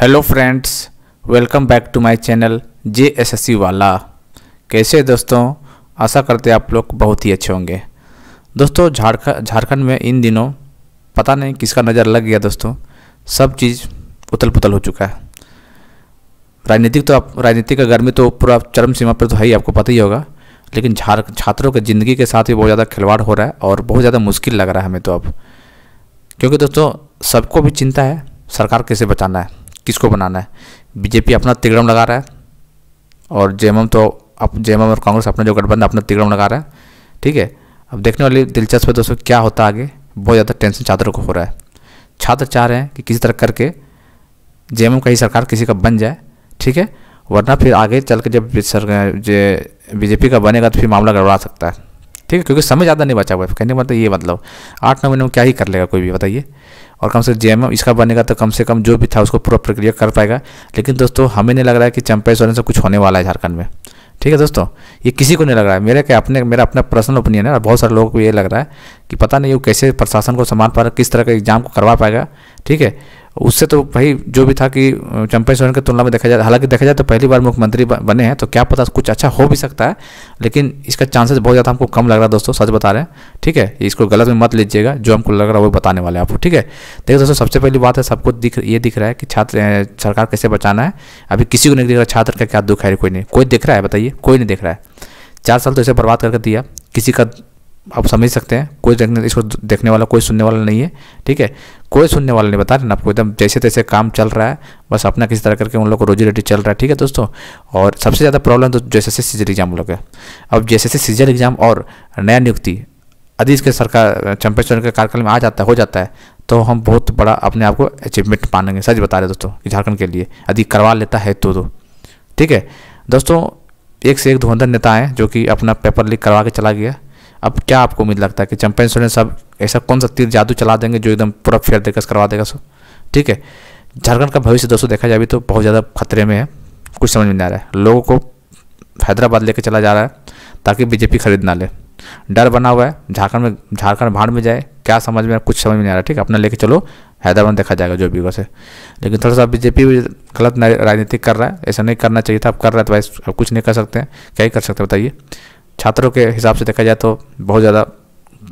Hello friends welcome back to my channel J S S C वाला कैसे दोस्तों आशा करते आप लोग बहुत ही अच्छे होंगे दोस्तों झारखंड झारखंड में इन दिनों पता नहीं किसका नज़र लग गया दोस्तों सब चीज़ उथल पुथल हो चुका है राजनीतिक तो आप राजनीतिक का गर्मी तो पूरा चरम सीमा पर तो है ही आपको पता ही होगा लेकिन झार छात्रों के ज़िंदगी के साथ भी बहुत ज़्यादा खिलवाड़ हो रहा है और बहुत ज़्यादा मुश्किल लग रहा है हमें तो अब क्योंकि दोस्तों सबको भी चिंता है सरकार कैसे बचाना है किसको बनाना है बीजेपी अपना तिगड़म लगा रहा है और जेएमएम तो अब जेएमएम और कांग्रेस अपना जो गठबंधन अपना तिगड़म लगा रहा है ठीक है अब देखने वाली दिलचस्प है दोस्तों क्या होता है आगे बहुत ज़्यादा टेंशन छात्रों को हो रहा है छात्र चाह रहे हैं कि किसी तरह करके जे का ही सरकार किसी का बन जाए ठीक है वरना फिर आगे चल के जब सर जे बीजेपी का बनेगा तो फिर मामला गड़बड़ा सकता है ठीक है क्योंकि समय ज़्यादा नहीं बचा हुआ है कहने का मतलब ये मतलब आठ नौ महीने में क्या ही कर लेगा कोई भी बताइए और कम से कम इसका बनेगा तो कम से कम जो भी था उसको पूरा प्रक्रिया कर पाएगा लेकिन दोस्तों हमें नहीं लग रहा है कि चंपाई सोरेन से कुछ होने वाला है झारखंड में ठीक है दोस्तों ये किसी को नहीं लग रहा है मेरे क्या अपने मेरा अपना पर्सनल ओपिनियन है और बहुत सारे लोगों को ये लग रहा है कि पता नहीं वो कैसे प्रशासन को संभाल पा रहा किस तरह का एग्जाम को करवा पाएगा ठीक है उससे तो भाई जो भी था कि चंपा सोरेन की तुलना में देखा जाए हालांकि देखा जाए तो पहली बार मुख्यमंत्री बने हैं तो क्या पता कुछ अच्छा हो भी सकता है लेकिन इसका चांसेस बहुत ज़्यादा हमको कम लग रहा है दोस्तों सच बता रहे हैं ठीक है इसको गलत में मत लीजिएगा जो हमको लग रहा है वो बताने वाले आपको ठीक है देखिए दोस्तों सबसे पहली बात है सबको दिख ये दिख रहा है कि छात्र सरकार कैसे बचाना है अभी किसी को नहीं दिख रहा छात्र का क्या दुख है कोई नहीं कोई दिख रहा है बताइए कोई नहीं दिख रहा है चार साल तो इसे बर्बाद करके दिया किसी का आप समझ सकते हैं कोई देखने इसको देखने वाला कोई सुनने वाला नहीं है ठीक है कोई सुनने वाला नहीं बता रहे ना आपको एकदम जैसे तैसे काम चल रहा है बस अपना किसी तरह करके उन लोग को रोजी रोटी चल रहा है ठीक है दोस्तों और सबसे ज़्यादा प्रॉब्लम तो जैसे से सीजर एग्जाम लोग है अब जैसे से सीजर एग्जाम और नया नियुक्ति यदि इसके सरकार चंपेश्वर के कार्यकाल में आ जाता है हो जाता है तो हम बहुत बड़ा अपने आप को अचीवमेंट पानेंगे सच बता रहे दोस्तों कि झारखंड के लिए यदि करवा लेता है तो दो ठीक है दोस्तों एक से एक धुंधर नेता हैं जो कि अपना पेपर लीक करवा के चला गया अब क्या आपको उम्मीद लगता है कि चैंपियन स्टूडेंट साहब ऐसा कौन सा तीर जादू चला देंगे जो एकदम पूरा फेयर देकर करवा देगा सो ठीक है झारखंड का भविष्य दोस्तों देखा जाए भी तो बहुत ज़्यादा खतरे में है कुछ समझ में नहीं आ रहा है लोगों को हैदराबाद लेकर चला जा रहा है ताकि बीजेपी खरीद ना ले डर बना हुआ है झारखंड में झारखंड भाड़ में जाए क्या समझ में कुछ समझ में नहीं आ रहा ठीक है अपना लेके चलो हैदराबाद देखा जाएगा जो भी वैसे लेकिन थोड़ा सा बीजेपी भी गलत राजनीति कर रहा है ऐसा नहीं करना चाहिए था अब कर रहा है तो कुछ नहीं कर सकते हैं क्या ही कर सकते बताइए छात्रों के हिसाब से देखा जाए तो बहुत ज़्यादा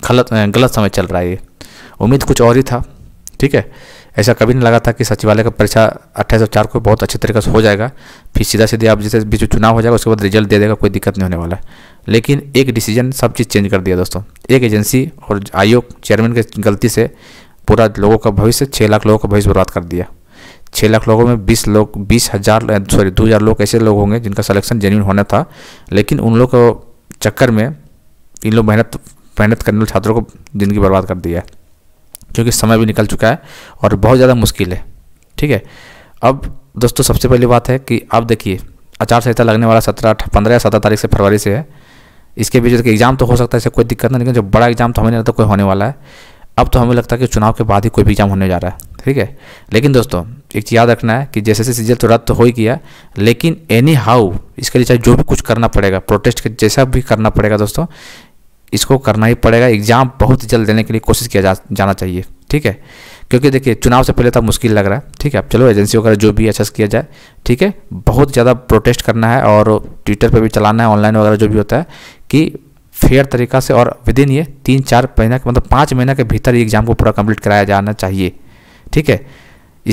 गलत गलत समय चल रहा है ये उम्मीद कुछ और ही था ठीक है ऐसा कभी नहीं लगा था कि सचिवालय का परीक्षा अट्ठाईस चार को बहुत अच्छे तरीके से हो जाएगा फिर सीधा सीधे आप जैसे बीच चुनाव हो जाएगा उसके बाद रिजल्ट दे देगा कोई दिक्कत नहीं होने वाला है लेकिन एक डिसीजन सब चीज़ चेंज कर दिया दोस्तों एक एजेंसी और आयोग चेयरमैन की गलती से पूरा लोगों का भविष्य छः लाख लोगों का भविष्य बर्बाद कर दिया छः लाख लोगों में बीस लोग बीस हज़ार सॉरी दो हज़ार लोग ऐसे लोग होंगे जिनका सलेक्शन जेन्यून होना था लेकिन उन लोग को चक्कर में इन लोग मेहनत मेहनत करने वाले छात्रों को ज़िंदगी बर्बाद कर दिया है क्योंकि समय भी निकल चुका है और बहुत ज़्यादा मुश्किल है ठीक है अब दोस्तों सबसे पहली बात है कि आप देखिए आचार संहिता लगने वाला सत्रह पंद्रह या सत्रह तारीख से फरवरी से है इसके बीच देखिए एग्ज़ाम तो हो सकता है इससे कोई दिक्कत नहीं लेकिन जो बड़ा एग्ज़ाम तो हमें नहीं लगता कोई होने वाला है अब तो हमें लगता है कि चुनाव के बाद ही कोई भी एग्ज़ाम होने जा रहा है ठीक है लेकिन दोस्तों एक चीज़ याद रखना है कि जैसे जैसे सीजल तो रद्द तो हो ही गया लेकिन एनी हाउ इसके लिए चाहे जो भी कुछ करना पड़ेगा प्रोटेस्ट जैसा भी करना पड़ेगा दोस्तों इसको करना ही पड़ेगा एग्ज़ाम बहुत जल्द देने के लिए कोशिश किया जा, जाना चाहिए ठीक है क्योंकि देखिए चुनाव से पहले तो मुश्किल लग रहा है ठीक है अब चलो एजेंसी वगैरह जो भी अच्छा से किया जाए ठीक है बहुत ज़्यादा प्रोटेस्ट करना है और ट्विटर पर भी चलाना है ऑनलाइन वगैरह जो भी होता है कि फेयर तरीका से और विद इन ये तीन चार महीना मतलब पाँच महीना के भीतर एग्ज़ाम को पूरा कंप्लीट कराया जाना चाहिए ठीक है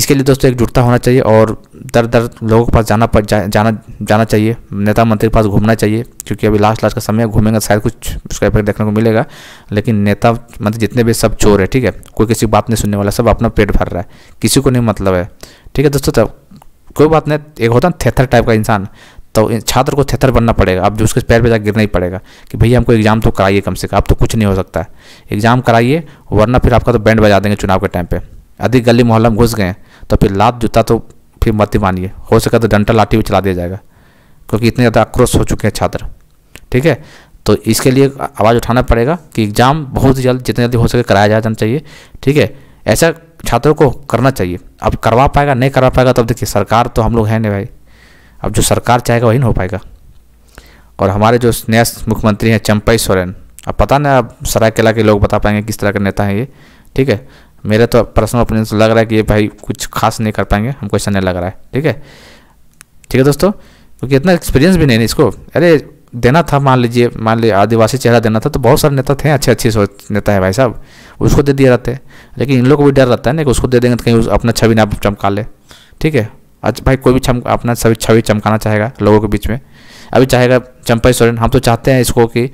इसके लिए दोस्तों एकजुटता होना चाहिए और दर दर लोगों के पास जाना पड़ जा, जाना जाना चाहिए नेता मंत्री के पास घूमना चाहिए क्योंकि अभी लास्ट लास्ट का समय घूमेंगे तो शायद कुछ उसका इफेक्ट देखने को मिलेगा लेकिन नेता मंत्री मतलब जितने भी सब चोर है ठीक है कोई किसी बात नहीं सुनने वाला सब अपना पेट भर रहा है किसी को नहीं मतलब है ठीक है दोस्तों तब कोई बात नहीं एक होता ना थेथर टाइप का इंसान तो छात्र को थेथर बनना पड़ेगा अब जो उसके पैर पर जाकर गिरना ही पड़ेगा कि भैया हमको एग्ज़ाम तो कराइए कम से कम अब तो कुछ नहीं हो सकता एग्ज़ाम कराइए वरना फिर आपका तो बैंड बजा देंगे चुनाव के टाइम पर यदि गली मोहल्ला में घुस गए तो फिर लात जूता तो फिर मत ही मानिए हो सके तो डंटा लाठी भी चला दिया जाएगा क्योंकि इतने ज़्यादा आक्रोश हो चुके हैं छात्र ठीक है तो इसके लिए आवाज़ उठाना पड़ेगा कि एग्ज़ाम बहुत जल्द जितने जल्दी हो सके कराया जाना चाहिए ठीक है ऐसा छात्रों को करना चाहिए अब करवा पाएगा नहीं करवा पाएगा तो देखिए सरकार तो हम लोग हैं नहीं भाई अब जो सरकार चाहेगा वही नहीं हो पाएगा और हमारे जो नया मुख्यमंत्री हैं चंपई सोरेन अब पता नहीं अब सरायकेला के लोग बता पाएंगे किस तरह के नेता हैं ये ठीक है मेरा तो पर्सनल ओपिनियन लग रहा है कि ये भाई कुछ खास नहीं कर पाएंगे हमको ऐसा नहीं लग रहा है ठीक है ठीक है दोस्तों क्योंकि इतना एक्सपीरियंस भी नहीं है इसको अरे देना था मान लीजिए मान लीजिए आदिवासी चेहरा देना था तो बहुत सारे नेता थे अच्छे अच्छे नेता है भाई साहब उसको दे दिया रहते हैं लेकिन इन लोग को भी डर रहता है ना कि उसको दे देंगे तो कहीं अपना छवि ना चमका ले ठीक है अच्छा भाई कोई भी चम अपना सभी छवि चमकाना चाहेगा लोगों के बीच में अभी चाहेगा चंपाई सोरेन हम तो चाहते हैं इसको कि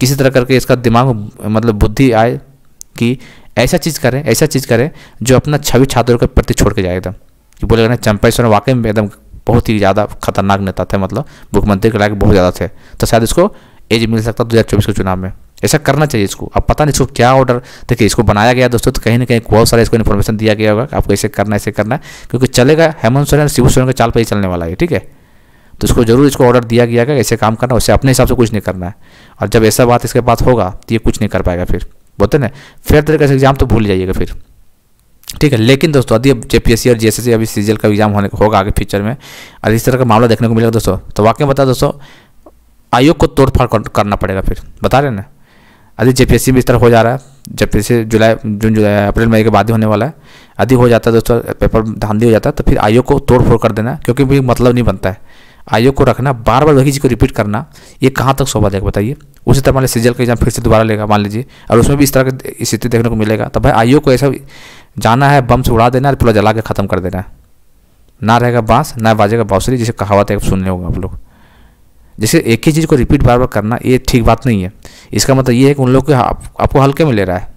किसी तरह करके इसका दिमाग मतलब बुद्धि आए कि ऐसा चीज़ करें ऐसा चीज़ करें जो अपना छवि छात्रों के प्रति छोड़ के जाए एकदम कि बोले ना चंपाईश्वर वाकई में एकदम बहुत ही ज़्यादा खतरनाक नेता थे मतलब मुख्यमंत्री के लायक बहुत ज़्यादा थे तो शायद इसको एज मिल सकता दो हज़ार चौबीस के चुनाव में ऐसा करना चाहिए इसको अब पता नहीं इसको क्या ऑर्डर देखिए इसको बनाया गया दोस्तों तो कहीं ना कहीं बहुत सारा इसको इन्फॉर्मेशन दिया गया होगा आपको ऐसे करना ऐसे करना है क्योंकि चलेगा हेमंत सोरेन शिव सोरेन के चाल पर ही चलने वाला है ठीक है तो इसको जरूर इसको ऑर्डर दिया गया ऐसे काम करना उससे अपने हिसाब से कुछ नहीं करना है और जब ऐसा बात इसके पास होगा तो ये कुछ नहीं कर पाएगा फिर बोलते ना फेयर तरीके से एग्जाम तो भूल जाइएगा फिर ठीक है लेकिन दोस्तों अभी अब जे और जे अभी सीजीएल का एग्जाम होने होगा आगे फ्यूचर में और इस तरह का मामला देखने को मिलेगा दोस्तों तो वाकई बता दोस्तों आयोग को तोड़फाड़ करना पड़ेगा फिर बता रहे ना अभी जे पी भी इस तरह हो जा रहा है जेपीएससी जुलाई जून जुलाई अप्रैल मई के बाद ही होने वाला है अभी हो जाता है दोस्तों पेपर धांधी हो जाता है तो फिर आयोग को तोड़फोड़ कर देना क्योंकि भी मतलब नहीं बनता है आयोग को रखना बार बार वही चीज़ को रिपीट करना ये कहाँ तक शोभा देगा बताइए उसी तरह मान लीजिए सीजल का एग्जाम फिर से दोबारा लेगा मान लीजिए और उसमें भी इस तरह की स्थिति देखने को मिलेगा तो भाई आयोग को ऐसा जाना है बम से उड़ा देना है पूरा जला के ख़त्म कर देना है ना रहेगा बांस ना बाजेगा बाँसुरी जिसे कहावत है सुनने होगा आप लोग जैसे एक ही चीज़ को रिपीट बार बार करना ये ठीक बात नहीं है इसका मतलब ये है कि उन लोग को आपको हल्के में ले रहा है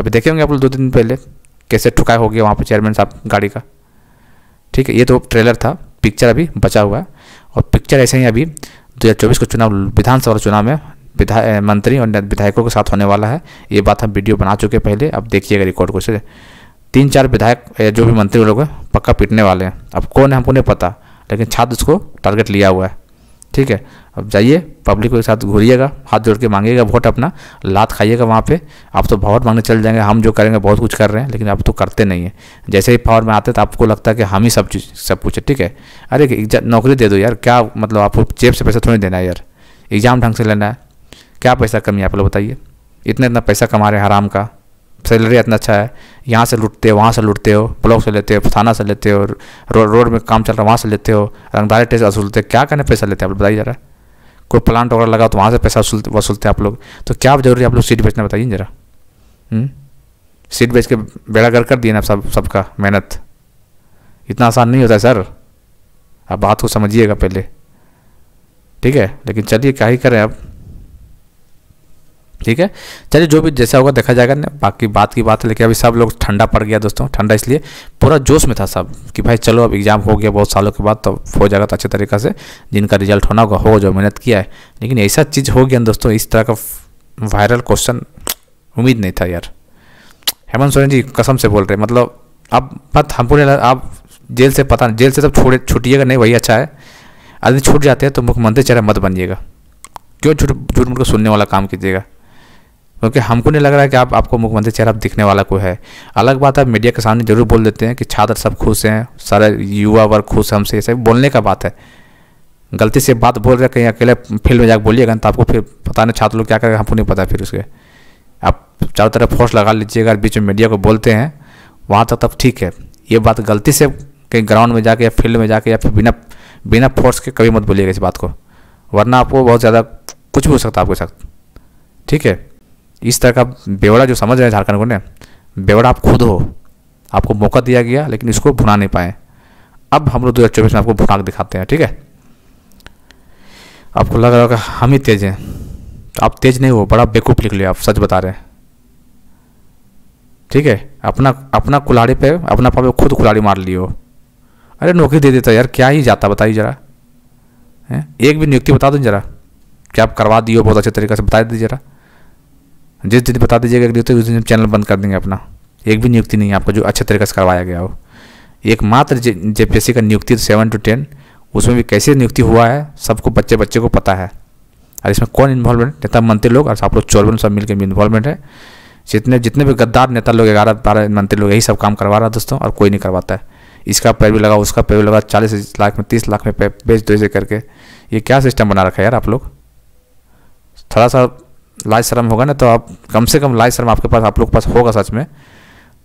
अभी देखे होंगे आप लोग दो दिन पहले कैसे ठुकाए हो गया वहाँ पर चेयरमैन साहब गाड़ी का ठीक है ये तो ट्रेलर था पिक्चर अभी बचा हुआ है और पिक्चर ऐसे ही अभी दो हज़ार चौबीस के चुनाव विधानसभा चुनाव में विधायक मंत्री और विधायकों के साथ होने वाला है ये बात हम वीडियो बना चुके हैं पहले अब देखिएगा रिकॉर्ड को इसे तीन चार विधायक या जो भी मंत्री लोग हैं पक्का पीटने वाले हैं अब कौन है हमको नहीं पता लेकिन छात्र उसको टारगेट लिया हुआ है ठीक है अब जाइए पब्लिक के साथ घूरिएगा हाथ जोड़ के मांगिएगा वोट अपना लात खाइएगा वहाँ पे आप तो बहुत मांगने चल जाएंगे हम जो करेंगे बहुत कुछ कर रहे हैं लेकिन आप तो करते नहीं है जैसे ही पावर में आते तो आपको लगता है कि हम ही सब चीज़ सब कुछ है ठीक है अरे नौकरी दे दो यार क्या मतलब आपको जेब से पैसा थोड़ी देना है यार एग्ज़ाम ढंग से लेना है क्या पैसा कमी आप लोग बताइए इतना इतना पैसा कमा रहे हैं हराम का सैलरी इतना अच्छा है यहाँ से लुटते हो वहाँ से लुटते हो ब्लॉक से लेते हो थाना से लेते हो रो, रोड में काम चल रहा है वहाँ से लेते हो रंगदारी टेस्ट वसूलते क्या करने पैसा लेते हैं आप बताइए जरा कोई प्लांट वगैरह लगाओ तो वहाँ से पैसा वसूलते हैं आप लोग तो क्या जरूरी आप लोग सीट बेचना बताइए जरा हम्म? सीट बेच के बेड़ा गर कर दिए ना सब सबका मेहनत इतना आसान नहीं होता है सर आप बात को समझिएगा पहले ठीक है लेकिन चलिए क्या ही करें अब ठीक है चलिए जो भी जैसा होगा देखा जाएगा ना बाकी बात की बात है लेकिन अभी सब लोग ठंडा पड़ गया दोस्तों ठंडा इसलिए पूरा जोश में था सब कि भाई चलो अब एग्ज़ाम हो गया बहुत सालों के बाद तो हो जाएगा तो अच्छे तरीके से जिनका रिजल्ट होना होगा हो जो मेहनत किया है लेकिन ऐसा चीज़ हो गया दोस्तों इस तरह का वायरल क्वेश्चन उम्मीद नहीं था यार हेमंत सोरेन जी कसम से बोल रहे मतलब अब बात हम पूरे आप जेल से पता जेल से सब छोड़े छुटिएगा नहीं वही अच्छा है आदमी छूट जाते हैं तो मुख्यमंत्री चेहरा मत बनिएगा क्यों झूठ झूठ को सुनने वाला काम कीजिएगा क्योंकि हमको नहीं लग रहा है कि आप आपको मुख्यमंत्री चेहरा दिखने वाला कोई है अलग बात है मीडिया के सामने जरूर बोल देते हैं कि छात्र सब खुश हैं सारे युवा वर्ग खुश हमसे ये सब बोलने का बात है गलती से बात बोल रहे हैं कहीं अकेले फील्ड में जाकर बोलिएगा तो आपको फिर पता नहीं छात्र लोग क्या करेंगे हमको नहीं पता फिर उसके आप चारों तरफ फोर्स लगा लीजिएगा बीच में मीडिया को बोलते हैं वहाँ तक तब ठीक है ये बात गलती से कहीं ग्राउंड में जाके या फील्ड में जाके या फिर बिना बिना फोर्स के कभी मत बोलिएगा इस बात को वरना आपको बहुत ज़्यादा कुछ भी हो सकता है आपके साथ ठीक है इस तरह का बेवड़ा जो समझ रहे हैं झारखंड को ने बेवड़ा आप खुद हो आपको मौका दिया गया लेकिन इसको भुना नहीं पाए अब हम लोग दो हज़ार चौबीस में आपको भुना दिखाते हैं ठीक है आपको लग रहा होगा हम ही तेज हैं तो आप तेज नहीं हो बड़ा लिख निकले आप सच बता रहे हैं ठीक है अपना अपना कुल्हाड़ी पे अपना पापे खुद कुल्हाड़ी मार लियो अरे नौकरी दे देता यार क्या ही जाता बताइए जरा है एक भी नियुक्ति बता दो जरा क्या आप करवा दियो बहुत अच्छे तरीके से बता दीजिए जरा जिस दिन बता दीजिएगा एक नियुक्ति तो उस दिन हम चैनल बंद कर देंगे अपना एक भी नियुक्ति नहीं है आपका जो अच्छे तरीके से करवाया गया हो एकमात्र सी का नियुक्ति तो सेवन टू टेन उसमें भी कैसे नियुक्ति हुआ है सबको बच्चे बच्चे को पता है और इसमें कौन इन्वॉल्वमेंट नेता मंत्री लोग और आप लोग चौरवन सब मिलकर भी इन्वॉल्वमेंट है जितने जितने भी गद्दार नेता लोग ग्यारह बारह मंत्री लोग यही सब काम करवा रहा है दोस्तों और कोई नहीं करवाता है इसका पैर भी लगा उसका पैर भी लगा चालीस लाख में तीस लाख में बेच दो करके ये क्या सिस्टम बना रखा है यार आप लोग थोड़ा सा लाज शर्म होगा ना तो आप कम से कम लाज शर्म आपके पास आप लोग के पास होगा सच में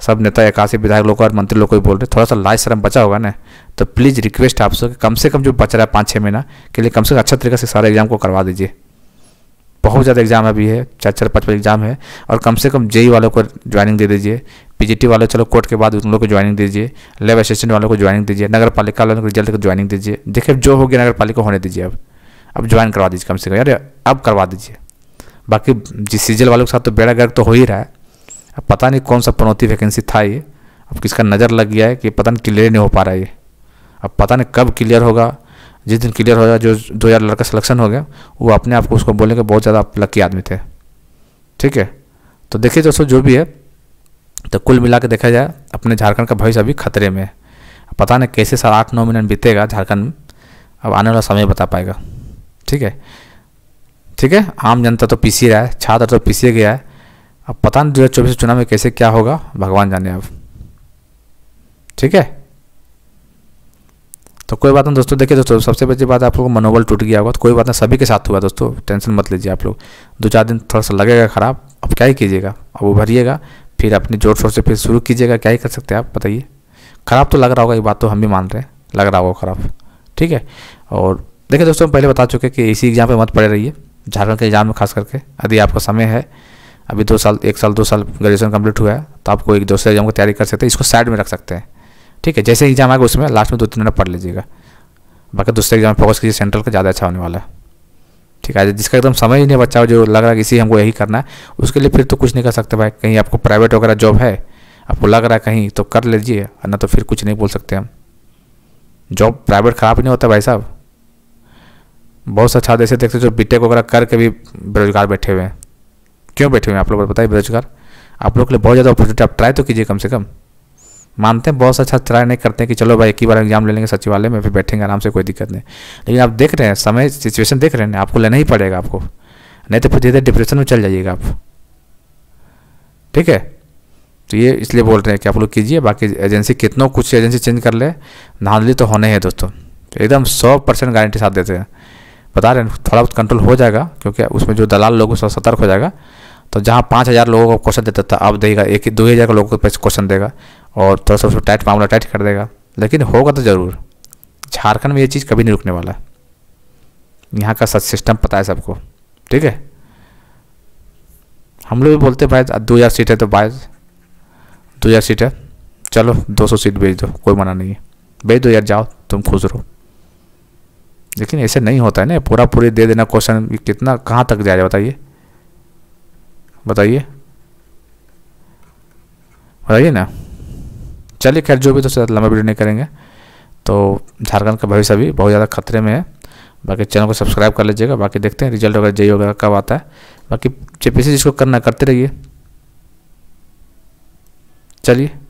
सब नेता एकासी विधायक लोग और मंत्री लोग को भी बोल रहे थोड़ा सा लाज शर्म बचा होगा ना तो प्लीज़ रिक्वेस्ट आपसे कम से कम जो बच रहा है पाँच छः महीना के लिए कम से कम अच्छा तरीके से सारे एग्ज़ाम को करवा दीजिए बहुत ज़्यादा एग्ज़ाम अभी है चार चार पाँच पाँच एग्ज़ाम है और कम से कम जेई वालों को ज्वाइनिंग दे दीजिए पीजीटी वाले चलो कोर्ट के बाद उन लोगों को ज्वाइनिंग दीजिए लेब असिस्टेंट वालों को ज्वाइनिंग दीजिए नगर पालिका वालों को रिजल्ट को ज्वाइनिंग दीजिए देखिए जो हो गया नगर पालिका होने दीजिए अब अब ज्वाइन करवा दीजिए कम से कम यार अब करवा दीजिए बाकी जिस सीजल वालों के साथ तो बेड़ा गर्क तो हो ही रहा है अब पता नहीं कौन सा पनौती वैकेंसी था ये अब किसका नज़र लग गया है कि पता नहीं क्लियर नहीं हो पा रहा है ये अब पता नहीं कब क्लियर होगा जिस दिन क्लियर हो जो दो हज़ार लड़का सलेक्शन हो गया वो अपने आप को उसको बोलेंगे बहुत ज़्यादा आप लकी आदमी थे ठीक है तो देखिए दोस्तों जो भी है तो कुल मिला के देखा जाए अपने झारखंड का भविष्य अभी खतरे में है पता नहीं कैसे सर आठ नौ मिनट बीतेगा झारखंड में अब आने वाला समय बता पाएगा ठीक है ठीक है आम जनता तो पीसी रहा है छात्र तो पीसी गया है अब पता नहीं दो हज़ार चुनाव में कैसे क्या होगा भगवान जाने अब ठीक है तो कोई बात नहीं दोस्तों देखिए दोस्तों सबसे बड़ी बात आप लोगों को मनोबल टूट गया होगा तो कोई बात नहीं सभी के साथ हुआ दोस्तों टेंशन मत लीजिए आप लोग दो चार दिन थोड़ा सा लगेगा ख़राब अब क्या ही कीजिएगा अब उभरिएगा फिर अपने जोर शोर से फिर शुरू कीजिएगा क्या ही कर सकते हैं आप बताइए ख़राब तो लग रहा होगा ये बात तो हम भी मान रहे हैं लग रहा होगा ख़राब ठीक है और देखिए दोस्तों हम पहले बता चुके कि इसी एग्ज़ाम पर मत पड़े रहिए झारखंड के एग्ज़ाम में खास करके यदि आपका समय है अभी दो साल एक साल दो साल ग्रेजुएशन कंप्लीट हुआ है तो आपको एक दूसरे एग्जाम की तैयारी कर सकते हैं इसको साइड में रख सकते हैं ठीक है जैसे एग्जाम आएगा उसमें लास्ट में दो तीन मिनट पढ़ लीजिएगा बाकी दूसरे एग्जाम फोकस कीजिए सेंट्रल का ज़्यादा अच्छा होने वाला है ठीक है जिसका एकदम समझ ही नहीं बच्चा जो लग रहा है कि इसी हमको यही करना है उसके लिए फिर तो कुछ नहीं कर सकते भाई कहीं आपको प्राइवेट वगैरह जॉब है आपको लग रहा है कहीं तो कर लीजिए ना तो फिर कुछ नहीं बोल सकते हम जॉब प्राइवेट ख़राब नहीं होता भाई साहब बहुत सा छात्र ऐसे देखते जो बीटेक वगैरह करके भी बेरोजगार बैठे हुए हैं क्यों बैठे हुए हैं आप लोग बताइए बेरोजगार आप लोग के लिए बहुत ज़्यादा अपॉर्चुनिटी आप ट्राई तो कीजिए कम से कम मानते हैं बहुत सा ट्राई नहीं करते हैं कि चलो भाई एक ही बार एग्जाम ले लेंगे सचिवालय में फिर बैठेंगे आराम से कोई दिक्कत नहीं लेकिन आप देख रहे हैं समय सिचुएशन देख रहे हैं आपको लेना ही पड़ेगा आपको नहीं तो फिर धीरे धीरे डिप्रेशन में चल जाइएगा आप ठीक है तो ये इसलिए बोल रहे हैं कि आप लोग कीजिए बाकी एजेंसी कितनों कुछ एजेंसी चेंज कर ले धांधली तो होने हैं दोस्तों एकदम सौ परसेंट गारंटी साथ देते हैं बता रहे हैं थोड़ा बहुत कंट्रोल हो जाएगा क्योंकि उसमें जो दलाल लोग उसका सतर्क हो जाएगा तो जहाँ पाँच हज़ार लोगों को क्वेश्चन देता था अब देगा एक दो हज़ार लोगों को क्वेश्चन देगा और थोड़ा सा उसको टाइट मामला टाइट कर देगा लेकिन होगा तो ज़रूर झारखंड में ये चीज़ कभी नहीं रुकने वाला है यहाँ का सच सिस्टम पता है सबको ठीक है हम लोग भी बोलते भाई दो हज़ार सीट है तो भाई दो हज़ार सीट है चलो दो सौ सीट भेज दो कोई मना नहीं है भेज दो यार जाओ तुम खुश रहो लेकिन ऐसे नहीं होता है ना पूरा पूरी दे देना क्वेश्चन कितना कहाँ तक जाए बताइए बताइए बताइए ना चलिए खैर जो भी तो ज़्यादा लंबा वीडियो नहीं करेंगे तो झारखंड का भविष्य अभी बहुत ज़्यादा खतरे में है बाकी चैनल को सब्सक्राइब कर लीजिएगा बाकी देखते हैं रिजल्ट वगैरह जय वगैरह कब आता है बाकी जेपीसी जिसको करना करते रहिए चलिए